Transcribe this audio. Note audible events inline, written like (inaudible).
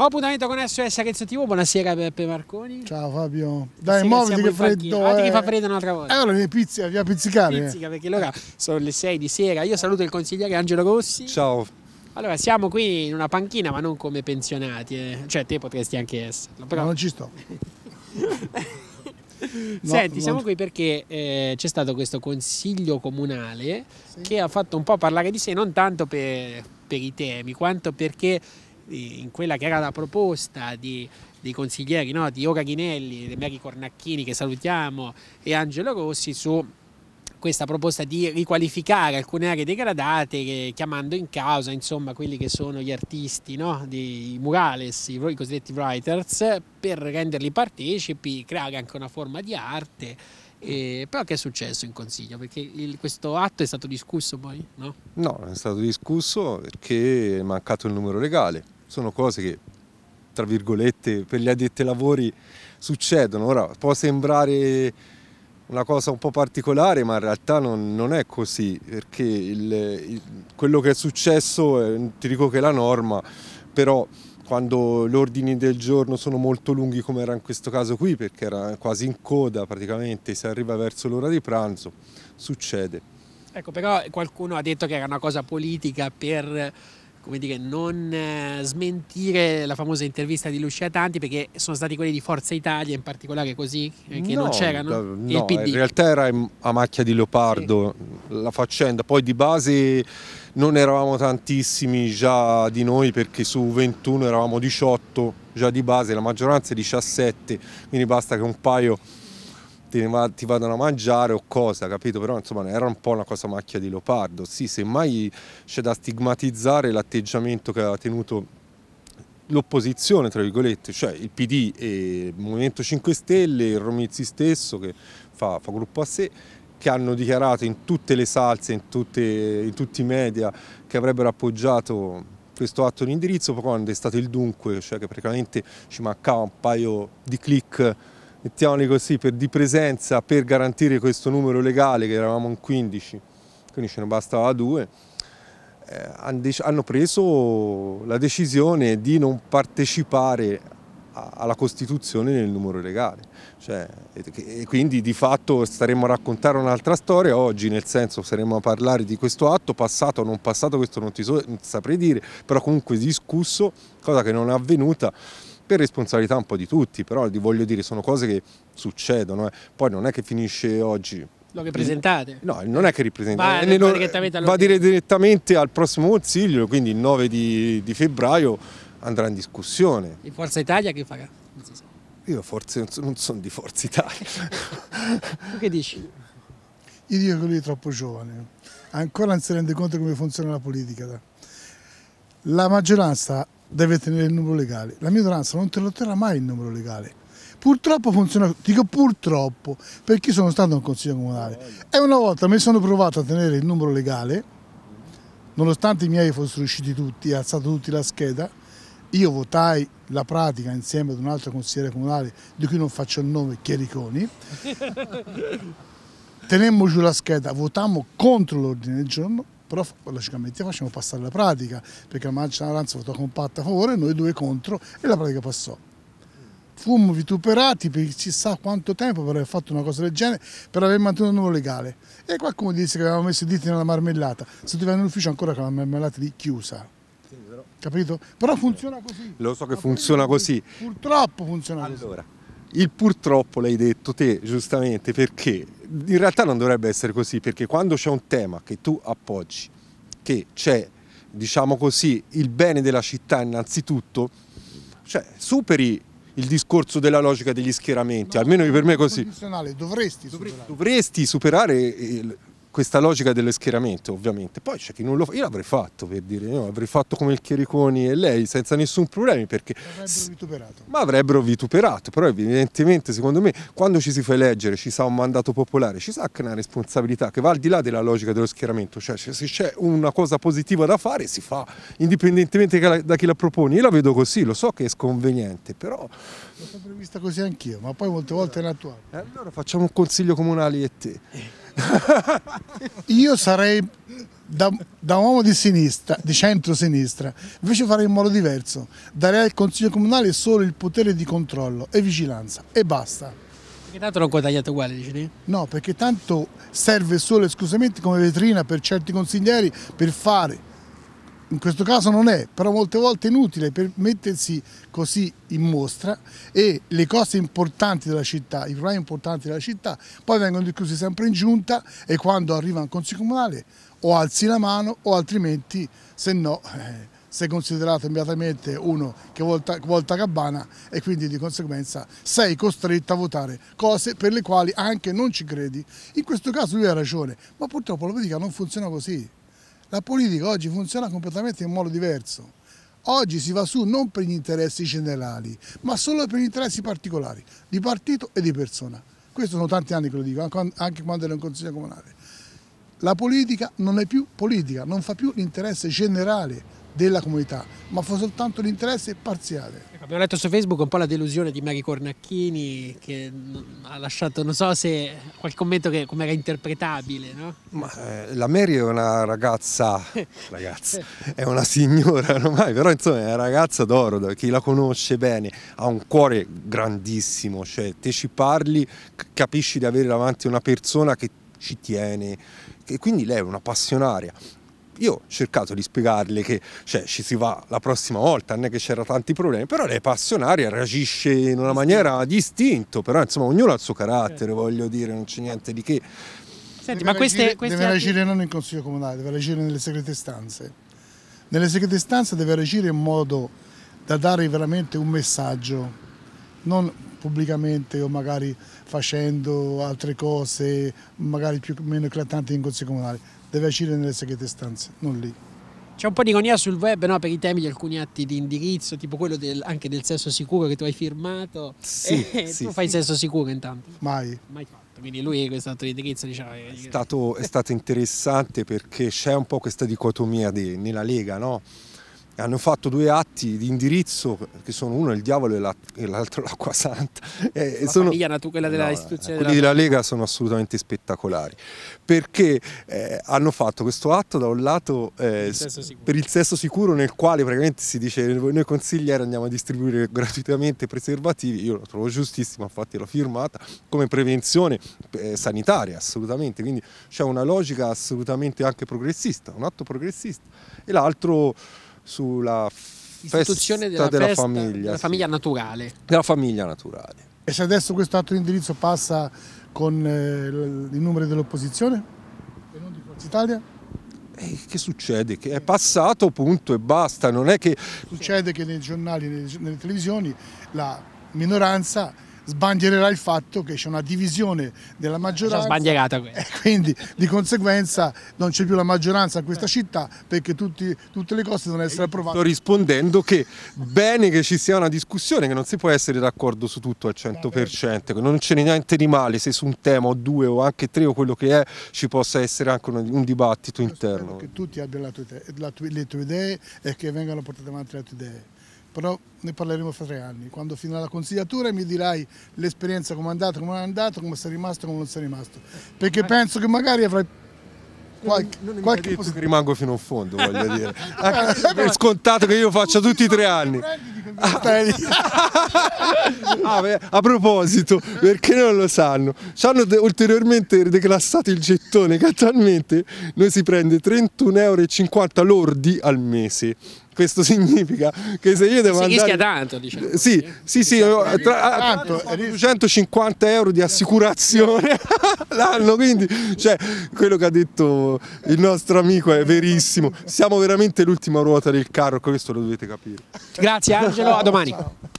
Ho appuntamento con SOS Arezzo TV, buonasera Peppe Marconi. Ciao Fabio. Dai, muoviti che freddo. Fatti ah, eh. che fa freddo un'altra volta. Eh, allora mi pizzica, via pizzicare. Eh. Pizzica perché allora sono le 6 di sera. Io saluto il consigliere Angelo Rossi. Ciao. Allora, siamo qui in una panchina, ma non come pensionati. Eh. Cioè, te potresti anche esserlo. Però... No, non ci sto. (laughs) No, Senti, non... siamo qui perché eh, c'è stato questo consiglio comunale sì. che ha fatto un po' parlare di sé, non tanto per, per i temi, quanto perché in quella che era la proposta di, dei consiglieri no? di Ora Ghinelli, Mary Cornacchini che salutiamo e Angelo Rossi su questa proposta di riqualificare alcune aree degradate eh, chiamando in causa insomma, quelli che sono gli artisti no? dei murales, i, i cosiddetti writers, per renderli partecipi, creare anche una forma di arte. Eh, però che è successo in consiglio? Perché il, questo atto è stato discusso poi? No? no, è stato discusso perché è mancato il numero legale sono cose che, tra virgolette, per gli addetti ai lavori succedono. Ora può sembrare una cosa un po' particolare, ma in realtà non, non è così, perché il, il, quello che è successo, eh, ti dico che è la norma, però quando gli ordini del giorno sono molto lunghi come era in questo caso qui, perché era quasi in coda praticamente, si arriva verso l'ora di pranzo, succede. Ecco, però qualcuno ha detto che era una cosa politica per come dire, non eh, smentire la famosa intervista di Lucia Tanti perché sono stati quelli di Forza Italia in particolare così, eh, che no, non c'erano? No, in realtà era a macchia di leopardo sì. la faccenda, poi di base non eravamo tantissimi già di noi perché su 21 eravamo 18, già di base la maggioranza è 17, quindi basta che un paio ti, vadano a mangiare o cosa, capito? Però insomma era un po' una cosa macchia di leopardo. Sì, semmai c'è da stigmatizzare l'atteggiamento che ha tenuto l'opposizione, tra virgolette, cioè il PD e il Movimento 5 Stelle, il Romizzi stesso che fa, fa gruppo a sé, che hanno dichiarato in tutte le salse, in, tutte, in, tutti i media, che avrebbero appoggiato questo atto di indirizzo, quando è stato il dunque, cioè che praticamente ci mancava un paio di click mettiamoli così, per, di presenza per garantire questo numero legale, che eravamo in 15, quindi ce ne bastava due, eh, hanno preso la decisione di non partecipare a, alla Costituzione nel numero legale. Cioè, e, e quindi di fatto staremmo a raccontare un'altra storia oggi, nel senso saremmo a parlare di questo atto, passato o non passato, questo non ti, so, non saprei dire, però comunque discusso, cosa che non è avvenuta per responsabilità un po' di tutti, però voglio dire sono cose che succedono, eh. poi non è che finisce oggi, lo presentate? No, non è che ripresentate, va, eh, va, direttamente, va dire direttamente al prossimo consiglio, quindi il 9 di, di, febbraio andrà in discussione. E Forza Italia che fa? Non so. Io forse non sono di Forza Italia. che dici? Io dico che lui è troppo giovane, ancora non si rende conto come funziona la politica. La maggioranza deve tenere il numero legale. La minoranza non te lo terrà mai il numero legale. Purtroppo funziona, dico purtroppo, perché sono stato in consiglio comunale e una volta mi sono provato a tenere il numero legale, nonostante i miei fossero usciti tutti, alzato tutti la scheda, io votai la pratica insieme ad un altro consigliere comunale, di cui non faccio il nome, Chiericoni, (laughs) tenemmo giù la scheda, votammo contro l'ordine del giorno però logicamente facciamo passare la pratica, perché la maggioranza votò compatta a favore, noi due contro e la pratica passò. Fummo vituperati per chissà quanto tempo per aver fatto una cosa del genere, per aver mantenuto un numero legale. E qualcuno disse che avevamo messo i diti nella marmellata, se tu vai nell'ufficio ancora con la marmellata lì chiusa. Capito? Però funziona così. Lo so che funziona così. Purtroppo funziona così. Allora, il purtroppo l'hai detto te giustamente perché in realtà non dovrebbe essere così perché quando c'è un tema che tu appoggi, che c'è, diciamo così, il bene della città innanzitutto, cioè superi il discorso della logica degli schieramenti, no, almeno per me è così. Dovresti superare. dovresti superare questa logica dello schieramento ovviamente, poi c'è chi non lo fa, io l'avrei fatto per dire, no? avrei fatto come il Chiericoni e lei senza nessun problema perché... Avrebbero vituperato. Ma avrebbero vituperato, però evidentemente secondo me quando ci si fa eleggere ci sa un mandato popolare, ci sa che è una responsabilità che va al di là della logica dello schieramento, cioè se c'è una cosa positiva da fare si fa, indipendentemente da chi la propone, io la vedo così, lo so che è sconveniente, però... L'ho sempre vista così anch'io, ma poi molte volte è inattuabile. allora facciamo un consiglio comunale e te. (laughs) Io sarei da, da, un uomo di sinistra, di centro-sinistra, invece farei in modo diverso. Darei al Consiglio Comunale solo il potere di controllo e vigilanza e basta. Perché tanto non guadagnate uguale, dici lì? No, perché tanto serve solo esclusivamente come vetrina per certi consiglieri per fare in questo caso non è, però molte volte è inutile per mettersi così in mostra e le cose importanti della città, i problemi importanti della città, poi vengono discussi sempre in giunta e quando arriva un consiglio comunale o alzi la mano o altrimenti se no eh, sei considerato immediatamente uno che volta, volta cabana e quindi di conseguenza sei costretto a votare cose per le quali anche non ci credi. In questo caso lui ha ragione, ma purtroppo la politica non funziona così. La politica oggi funziona completamente in modo diverso. Oggi si va su non per gli interessi generali, ma solo per gli interessi particolari, di partito e di persona. Questo sono tanti anni che lo dico, anche quando ero in consiglio comunale. La politica non è più politica, non fa più l'interesse generale della comunità, ma fa soltanto l'interesse parziale. Ecco, abbiamo letto su Facebook un po' la delusione di Mary Cornacchini che ha lasciato, non so se qualche commento che come era interpretabile, no? Ma, eh, la Mary è una ragazza, (laughs) ragazza, è una signora ormai, però insomma è una ragazza d'oro, chi la conosce bene, ha un cuore grandissimo, cioè te ci parli, capisci di avere davanti una persona che ci tiene, e quindi lei è una passionaria. Io ho cercato di spiegarle che cioè, ci si va la prossima volta, non è che c'erano tanti problemi, però lei è passionaria, reagisce in una maniera distinta, però insomma ognuno ha il suo carattere, certo. voglio dire, non c'è niente di che. Senti, deve ma queste, reagire, queste deve atti... reagire non in consiglio comunale, deve reagire nelle segrete stanze. Nelle segrete stanze deve reagire in modo da dare veramente un messaggio, non pubblicamente o magari facendo altre cose, magari più, meno eclatanti in consiglio comunale. Deve agire nelle segrete stanze, non lì. C'è un po' di ironia sul web no? per i temi di alcuni atti di indirizzo, tipo quello del, anche del sesso sicuro che tu hai firmato. Sì, (laughs) sì tu fai sì. sesso sicuro intanto? Mai. Mai fatto. Quindi lui è questo atto di indirizzo diciamo, è, stato, è stato interessante perché c'è un po' questa dicotomia di, nella Lega, no? hanno fatto due atti di indirizzo che sono uno il diavolo e l'altro (laughs) l'acqua santa. Eh, e la sono... famiglia Natu, quella della no, istituzione quelli della... della Lega sono assolutamente spettacolari perché eh, hanno fatto questo atto da un lato eh, il per il sesso sicuro nel quale praticamente si dice noi consiglieri andiamo a distribuire (laughs) gratuitamente preservativi, io lo trovo giustissimo, infatti l'ho firmata come prevenzione eh, sanitaria assolutamente, quindi c'è una logica assolutamente anche progressista, un atto progressista e l'altro sulla festa della, della festa, famiglia. Della sì. naturale. Della famiglia naturale. E se adesso questo atto di indirizzo passa con eh, i numeri dell'opposizione e non di Forza Italia? E che succede? Che è passato punto e basta, non è che... Succede che nei giornali, nelle, nelle televisioni la minoranza sbandiererà il fatto che c'è una divisione della maggioranza. Sbandierata quindi. E (laughs) quindi di conseguenza non c'è più la maggioranza in questa città perché tutti, tutte le cose devono essere approvate. Sto rispondendo che bene che ci sia una discussione, che non si può essere d'accordo su tutto al 100%, che non c'è niente di male se su un tema o due o anche tre o quello che è ci possa essere anche un, un dibattito interno. Che tutti abbiano la tua, la le tue idee e che vengano portate avanti le tue idee però ne parleremo fra tre anni, quando finirà la consigliatura mi dirai l'esperienza come è andata, come non è andata, come sei rimasto, come non sei rimasto, perché penso che magari avrai qualche, non, non qualche detto che rimango fino in fondo, voglio dire. È (laughs) ah, scontato che io faccia tutti, i tre anni. (laughs) Ah, a proposito, perché non lo sanno, ci hanno ulteriormente declassato il gettone che attualmente noi si prende 31,50 euro lordi al mese. Questo significa che se io devo si andare... Si rischia tanto, diciamo. Eh, eh. Sì, sì, sì, tra, tanto, 250 eh, euro di assicurazione (laughs) l'anno, quindi cioè, quello che ha detto il nostro amico è verissimo. Siamo veramente l'ultima ruota del carro, questo lo dovete capire. Grazie Angelo, a domani.